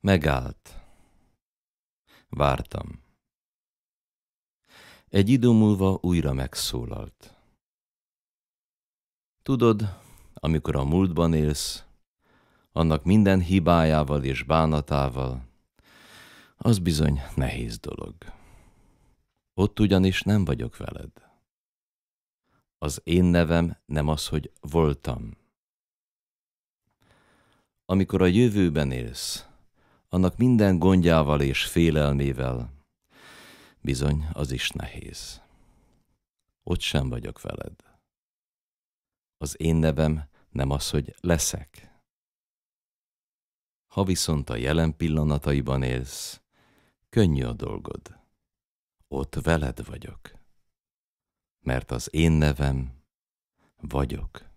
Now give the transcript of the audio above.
Megállt. Vártam. Egy idő múlva újra megszólalt. Tudod, amikor a múltban élsz, annak minden hibájával és bánatával, az bizony nehéz dolog. Ott ugyanis nem vagyok veled. Az én nevem nem az, hogy voltam. Amikor a jövőben élsz, annak minden gondjával és félelmével. Bizony, az is nehéz. Ott sem vagyok veled. Az én nevem nem az, hogy leszek. Ha viszont a jelen pillanataiban élsz, könnyű a dolgod. Ott veled vagyok. Mert az én nevem vagyok.